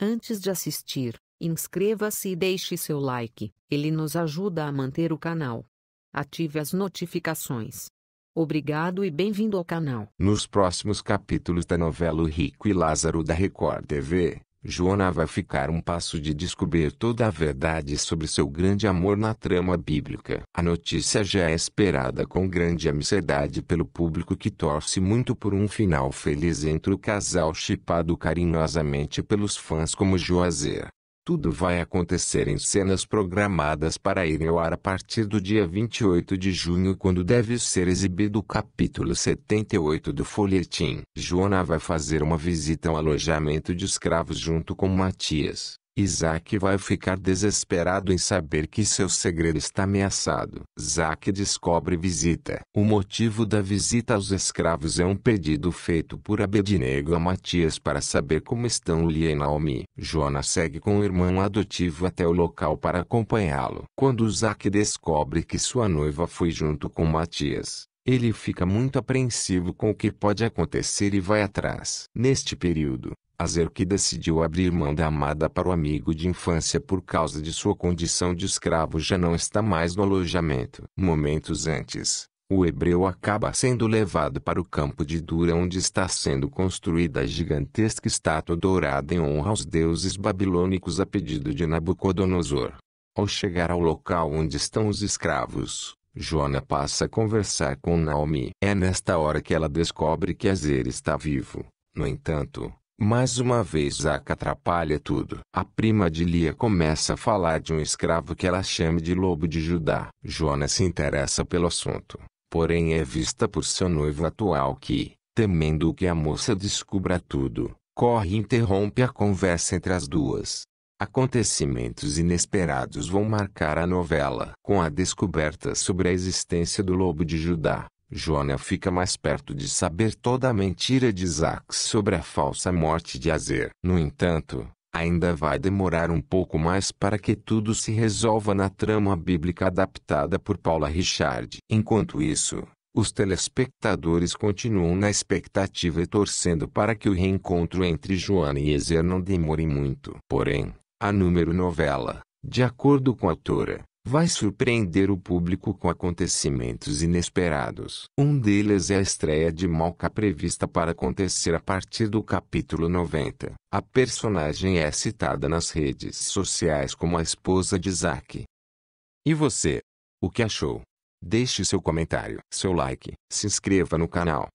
Antes de assistir, inscreva-se e deixe seu like, ele nos ajuda a manter o canal. Ative as notificações. Obrigado e bem-vindo ao canal. Nos próximos capítulos da novela o Rico e Lázaro da Record TV, Joana vai ficar um passo de descobrir toda a verdade sobre seu grande amor na trama bíblica. A notícia já é esperada com grande ansiedade pelo público que torce muito por um final feliz entre o casal chipado carinhosamente pelos fãs como Joazer tudo vai acontecer em cenas programadas para irem ao ar a partir do dia 28 de junho, quando deve ser exibido o capítulo 78 do folhetim. Joana vai fazer uma visita ao alojamento de escravos junto com Matias. Isaac vai ficar desesperado em saber que seu segredo está ameaçado. Zac descobre visita. O motivo da visita aos escravos é um pedido feito por Abednego a Matias para saber como estão Lia e Naomi. Jonas segue com o irmão adotivo até o local para acompanhá-lo. Quando Zac descobre que sua noiva foi junto com Matias, ele fica muito apreensivo com o que pode acontecer e vai atrás. Neste período, Azer que decidiu abrir mão da amada para o amigo de infância por causa de sua condição de escravo já não está mais no alojamento. Momentos antes, o hebreu acaba sendo levado para o campo de Dura onde está sendo construída a gigantesca estátua dourada em honra aos deuses babilônicos a pedido de Nabucodonosor. Ao chegar ao local onde estão os escravos, Jona passa a conversar com Naomi. É nesta hora que ela descobre que Azer está vivo. No entanto, mais uma vez Zaca atrapalha tudo. A prima de Lia começa a falar de um escravo que ela chama de Lobo de Judá. Jonas se interessa pelo assunto, porém é vista por seu noivo atual que, temendo que a moça descubra tudo, corre e interrompe a conversa entre as duas. Acontecimentos inesperados vão marcar a novela. Com a descoberta sobre a existência do Lobo de Judá, Joana fica mais perto de saber toda a mentira de Isaac sobre a falsa morte de Azer. No entanto, ainda vai demorar um pouco mais para que tudo se resolva na trama bíblica adaptada por Paula Richard. Enquanto isso, os telespectadores continuam na expectativa e torcendo para que o reencontro entre Joana e Ezer não demore muito. Porém, a número novela, de acordo com a autora, vai surpreender o público com acontecimentos inesperados. Um deles é a estreia de Malca prevista para acontecer a partir do capítulo 90. A personagem é citada nas redes sociais como a esposa de Isaac. E você? O que achou? Deixe seu comentário, seu like, se inscreva no canal.